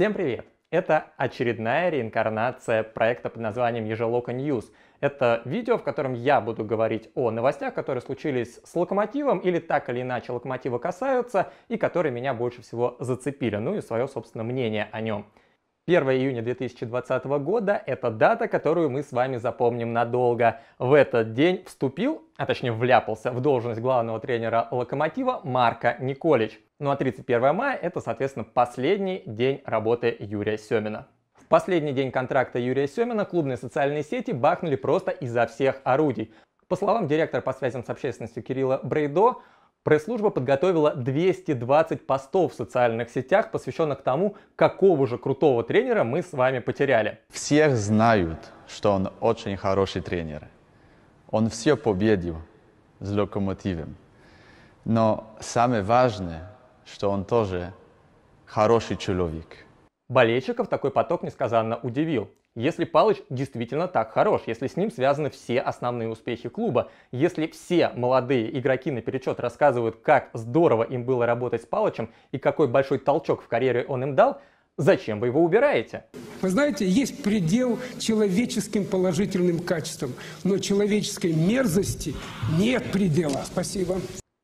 Всем привет! Это очередная реинкарнация проекта под названием «Ежелока Ньюс». Это видео, в котором я буду говорить о новостях, которые случились с локомотивом или так или иначе локомотива касаются и которые меня больше всего зацепили, ну и свое собственное мнение о нем. 1 июня 2020 года – это дата, которую мы с вами запомним надолго. В этот день вступил, а точнее вляпался, в должность главного тренера «Локомотива» Марка Николич. Ну а 31 мая – это, соответственно, последний день работы Юрия Семина. В последний день контракта Юрия Семина клубные социальные сети бахнули просто изо всех орудий. По словам директора по связям с общественностью Кирилла Брейдо, Пресс-служба подготовила 220 постов в социальных сетях, посвященных тому, какого же крутого тренера мы с вами потеряли. Всех знают, что он очень хороший тренер. Он все победил с локомотивом. Но самое важное, что он тоже хороший человек. Болельщиков такой поток несказанно удивил. Если Палыч действительно так хорош, если с ним связаны все основные успехи клуба, если все молодые игроки на наперечет рассказывают, как здорово им было работать с Палычем и какой большой толчок в карьере он им дал, зачем вы его убираете? Вы знаете, есть предел человеческим положительным качествам, но человеческой мерзости нет предела. Спасибо.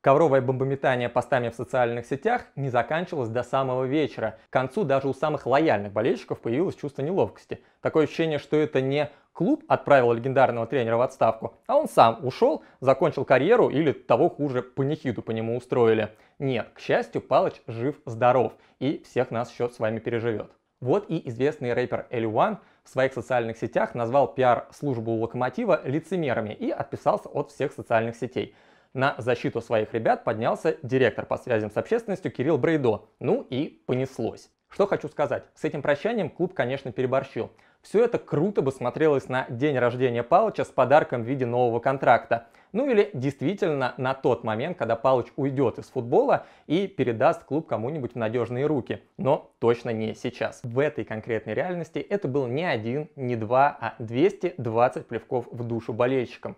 Ковровое бомбометание постами в социальных сетях не заканчивалось до самого вечера. К концу даже у самых лояльных болельщиков появилось чувство неловкости. Такое ощущение, что это не клуб отправил легендарного тренера в отставку, а он сам ушел, закончил карьеру или того хуже панихиду по нему устроили. Нет, к счастью, Палыч жив-здоров и всех нас еще с вами переживет. Вот и известный рэпер Эль Уан в своих социальных сетях назвал пиар-службу Локомотива лицемерами и отписался от всех социальных сетей. На защиту своих ребят поднялся директор по связям с общественностью Кирилл Брейдо. Ну и понеслось. Что хочу сказать, с этим прощанием клуб, конечно, переборщил. Все это круто бы смотрелось на день рождения Палыча с подарком в виде нового контракта. Ну или действительно на тот момент, когда Палыч уйдет из футбола и передаст клуб кому-нибудь в надежные руки. Но точно не сейчас. В этой конкретной реальности это был не один, не два, а 220 плевков в душу болельщикам.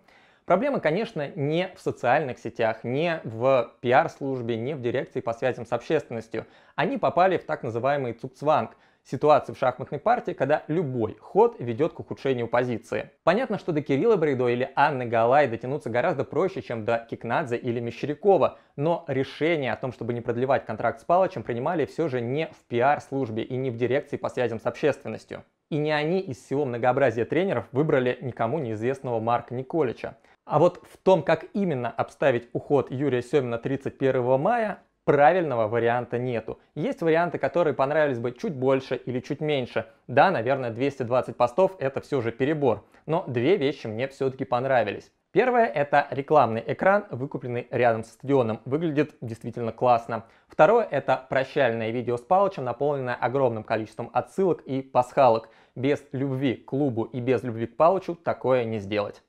Проблема, конечно, не в социальных сетях, не в пиар-службе, не в дирекции по связям с общественностью. Они попали в так называемый цукцванг – ситуацию в шахматной партии, когда любой ход ведет к ухудшению позиции. Понятно, что до Кирилла Брейдо или Анны Галай дотянуться гораздо проще, чем до Кикнадзе или Мещерякова, но решение о том, чтобы не продлевать контракт с Палычем, принимали все же не в пиар-службе и не в дирекции по связям с общественностью. И не они из всего многообразия тренеров выбрали никому неизвестного Марка Николича. А вот в том, как именно обставить уход Юрия Семина 31 мая, правильного варианта нету. Есть варианты, которые понравились бы чуть больше или чуть меньше. Да, наверное, 220 постов это все же перебор, но две вещи мне все-таки понравились. Первое – это рекламный экран, выкупленный рядом со стадионом. Выглядит действительно классно. Второе – это прощальное видео с Палычем, наполненное огромным количеством отсылок и пасхалок. Без любви к клубу и без любви к Палычу такое не сделать.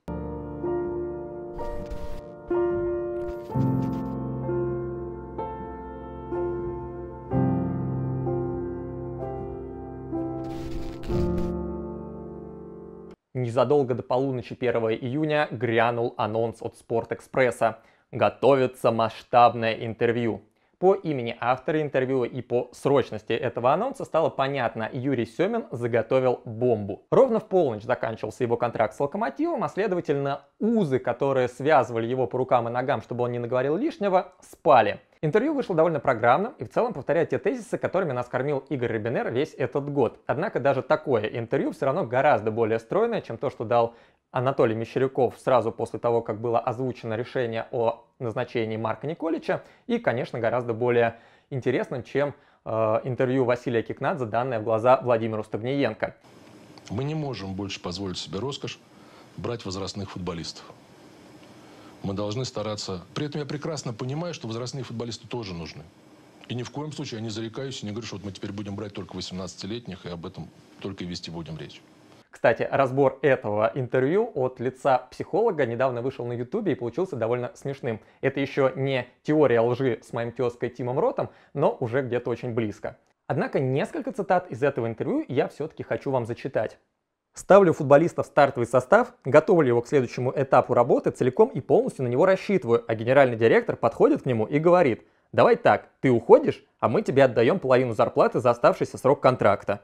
Незадолго до полуночи 1 июня грянул анонс от Спортэкспресса. Готовится масштабное интервью. По имени автора интервью и по срочности этого анонса стало понятно, Юрий Семин заготовил бомбу. Ровно в полночь заканчивался его контракт с Локомотивом, а следовательно узы, которые связывали его по рукам и ногам, чтобы он не наговорил лишнего, спали. Интервью вышло довольно программным и в целом повторяет те тезисы, которыми нас кормил Игорь Рибинер весь этот год. Однако даже такое интервью все равно гораздо более стройное, чем то, что дал Анатолий Мещеряков сразу после того, как было озвучено решение о назначении Марка Николича, и, конечно, гораздо более интересным, чем э, интервью Василия Кикнадзе, данное в глаза Владимиру Стогниенко. Мы не можем больше позволить себе роскошь брать возрастных футболистов мы должны стараться. При этом я прекрасно понимаю, что возрастные футболисты тоже нужны. И ни в коем случае я не зарекаюсь и не говорю, что вот мы теперь будем брать только 18-летних и об этом только и вести будем речь. Кстати, разбор этого интервью от лица психолога недавно вышел на ютубе и получился довольно смешным. Это еще не теория лжи с моим тезкой Тимом Ротом, но уже где-то очень близко. Однако несколько цитат из этого интервью я все-таки хочу вам зачитать. Ставлю футболиста в стартовый состав, готовлю его к следующему этапу работы целиком и полностью на него рассчитываю, а генеральный директор подходит к нему и говорит, давай так, ты уходишь, а мы тебе отдаем половину зарплаты за оставшийся срок контракта.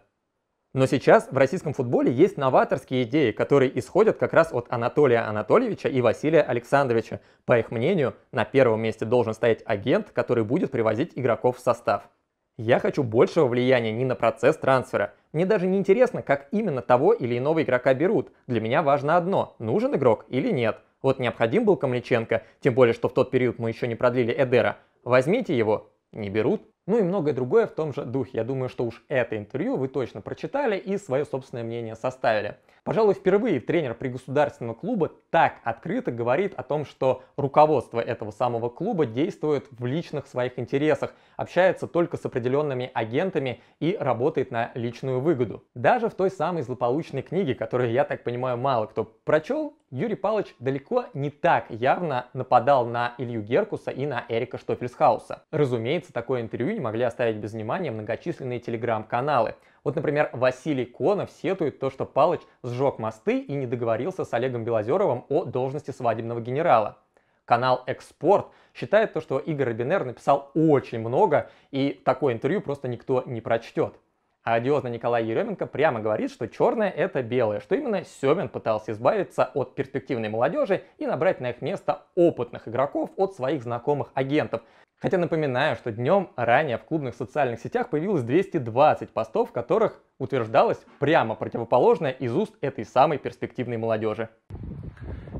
Но сейчас в российском футболе есть новаторские идеи, которые исходят как раз от Анатолия Анатольевича и Василия Александровича. По их мнению, на первом месте должен стоять агент, который будет привозить игроков в состав. Я хочу большего влияния не на процесс трансфера. Мне даже не интересно, как именно того или иного игрока берут. Для меня важно одно – нужен игрок или нет. Вот необходим был Камличенко, тем более, что в тот период мы еще не продлили Эдера. Возьмите его, не берут. Ну и многое другое в том же духе. Я думаю, что уж это интервью вы точно прочитали и свое собственное мнение составили. Пожалуй, впервые тренер при государственного клуба так открыто говорит о том, что руководство этого самого клуба действует в личных своих интересах, общается только с определенными агентами и работает на личную выгоду. Даже в той самой злополучной книге, которую, я так понимаю, мало кто прочел, Юрий Павлович далеко не так явно нападал на Илью Геркуса и на Эрика Штофельсхауса. Разумеется, такое интервью не могли оставить без внимания многочисленные телеграм-каналы. Вот, например, Василий Конов сетует то, что Палыч с сжег мосты и не договорился с Олегом Белозеровым о должности свадебного генерала. Канал «Экспорт» считает то, что Игорь Робинер написал очень много, и такое интервью просто никто не прочтет. А одиозный Николай Еременко прямо говорит, что черное – это белое, что именно Семин пытался избавиться от перспективной молодежи и набрать на их место опытных игроков от своих знакомых агентов, Хотя напоминаю, что днем ранее в клубных социальных сетях появилось 220 постов, в которых утверждалось прямо противоположное из уст этой самой перспективной молодежи.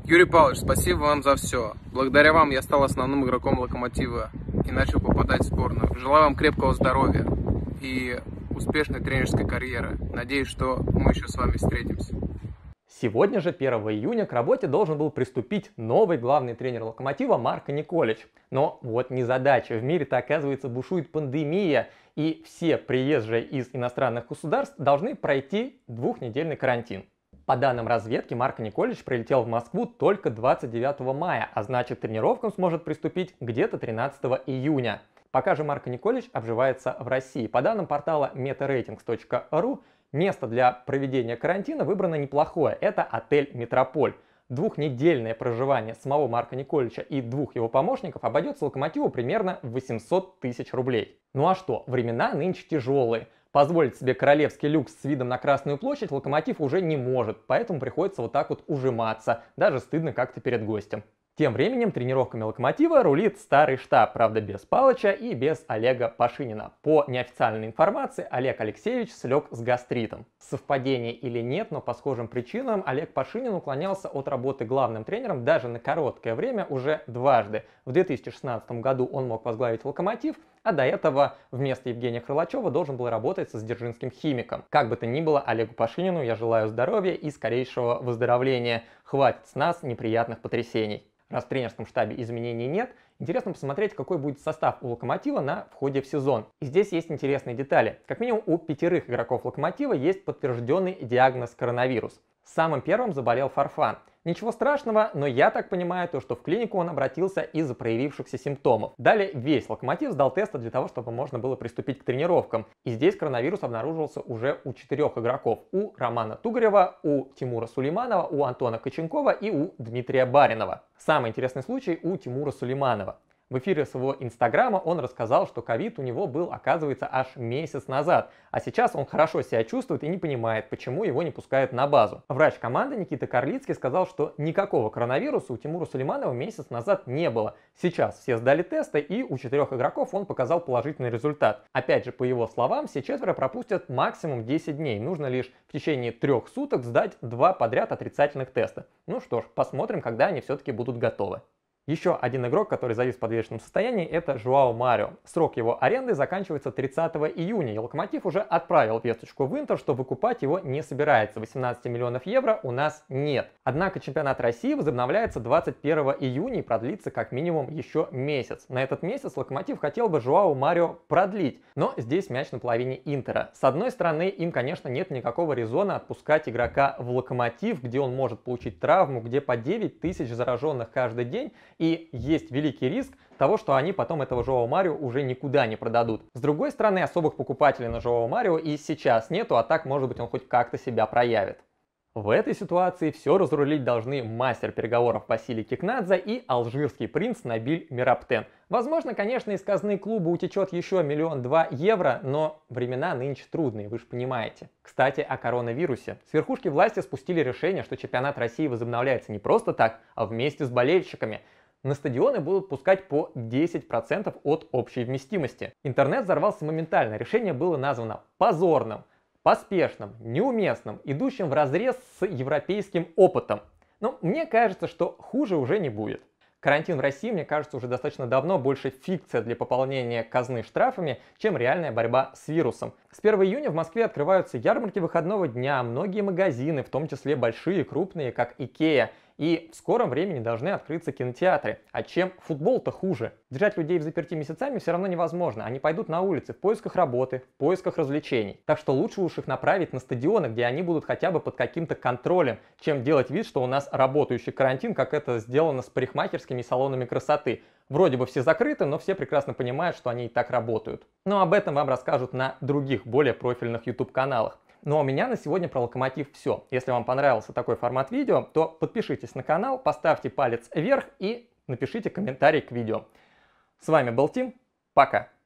Юрий Павлович, спасибо вам за все. Благодаря вам я стал основным игроком «Локомотива» и начал попадать в сборную. Желаю вам крепкого здоровья и успешной тренерской карьеры. Надеюсь, что мы еще с вами встретимся. Сегодня же, 1 июня, к работе должен был приступить новый главный тренер «Локомотива» Марко Николич. Но вот незадача. В мире-то, оказывается, бушует пандемия, и все приезжие из иностранных государств должны пройти двухнедельный карантин. По данным разведки, Марко Николич прилетел в Москву только 29 мая, а значит тренировкам сможет приступить где-то 13 июня. Пока же Марко Николич обживается в России. По данным портала Metaratings.ru Место для проведения карантина выбрано неплохое. Это отель «Метрополь». Двухнедельное проживание самого Марка Николича и двух его помощников обойдется локомотиву примерно 800 тысяч рублей. Ну а что, времена нынче тяжелые. Позволить себе королевский люкс с видом на Красную площадь локомотив уже не может, поэтому приходится вот так вот ужиматься. Даже стыдно как-то перед гостем. Тем временем тренировками «Локомотива» рулит старый штаб, правда без Палыча и без Олега Пашинина. По неофициальной информации, Олег Алексеевич слег с гастритом. Совпадение или нет, но по схожим причинам Олег Пашинин уклонялся от работы главным тренером даже на короткое время уже дважды. В 2016 году он мог возглавить «Локомотив», а до этого вместо Евгения Крылачева должен был работать со сдержинским химиком. Как бы то ни было, Олегу Пашинину я желаю здоровья и скорейшего выздоровления. Хватит с нас неприятных потрясений раз в тренерском штабе изменений нет, Интересно посмотреть, какой будет состав у Локомотива на входе в сезон. И здесь есть интересные детали. Как минимум у пятерых игроков Локомотива есть подтвержденный диагноз коронавирус. Самым первым заболел Фарфан. Ничего страшного, но я так понимаю, то, что в клинику он обратился из-за проявившихся симптомов. Далее весь локомотив сдал тесты для того, чтобы можно было приступить к тренировкам. И здесь коронавирус обнаружился уже у четырех игроков. У Романа Тугарева, у Тимура Сулейманова, у Антона Коченкова и у Дмитрия Баринова. Самый интересный случай у Тимура Сулейманова. В эфире своего инстаграма он рассказал, что ковид у него был, оказывается, аж месяц назад, а сейчас он хорошо себя чувствует и не понимает, почему его не пускают на базу. Врач команды Никита Карлицкий сказал, что никакого коронавируса у Тимура Сулейманова месяц назад не было. Сейчас все сдали тесты и у четырех игроков он показал положительный результат. Опять же, по его словам, все четверо пропустят максимум 10 дней. Нужно лишь в течение трех суток сдать два подряд отрицательных теста. Ну что ж, посмотрим, когда они все-таки будут готовы. Еще один игрок, который завис в подвешенном состоянии, это Жуао Марио. Срок его аренды заканчивается 30 июня, и Локомотив уже отправил весточку в Интер, что выкупать его не собирается. 18 миллионов евро у нас нет. Однако чемпионат России возобновляется 21 июня и продлится как минимум еще месяц. На этот месяц Локомотив хотел бы Жуао Марио продлить, но здесь мяч на половине Интера. С одной стороны, им, конечно, нет никакого резона отпускать игрока в Локомотив, где он может получить травму, где по 9 тысяч зараженных каждый день, и есть великий риск того, что они потом этого живого Марио уже никуда не продадут. С другой стороны, особых покупателей на живого Марио и сейчас нету, а так, может быть, он хоть как-то себя проявит. В этой ситуации все разрулить должны мастер переговоров Василий Кикнадзе и алжирский принц Набиль Мираптен. Возможно, конечно, из казны клуба утечет еще миллион-два евро, но времена нынче трудные, вы же понимаете. Кстати, о коронавирусе. С верхушки власти спустили решение, что чемпионат России возобновляется не просто так, а вместе с болельщиками – на стадионы будут пускать по 10% от общей вместимости. Интернет взорвался моментально, решение было названо позорным, поспешным, неуместным, идущим в разрез с европейским опытом. Но мне кажется, что хуже уже не будет. Карантин в России, мне кажется, уже достаточно давно больше фикция для пополнения казны штрафами, чем реальная борьба с вирусом. С 1 июня в Москве открываются ярмарки выходного дня, многие магазины, в том числе большие крупные, как Икея, и в скором времени должны открыться кинотеатры. А чем футбол-то хуже? Держать людей в заперти месяцами все равно невозможно. Они пойдут на улицы в поисках работы, в поисках развлечений. Так что лучше уж их направить на стадионы, где они будут хотя бы под каким-то контролем, чем делать вид, что у нас работающий карантин, как это сделано с парикмахерскими салонами красоты. Вроде бы все закрыты, но все прекрасно понимают, что они и так работают. Но об этом вам расскажут на других, более профильных YouTube-каналах. Ну а у меня на сегодня про локомотив все. Если вам понравился такой формат видео, то подпишитесь на канал, поставьте палец вверх и напишите комментарий к видео. С вами был Тим, пока!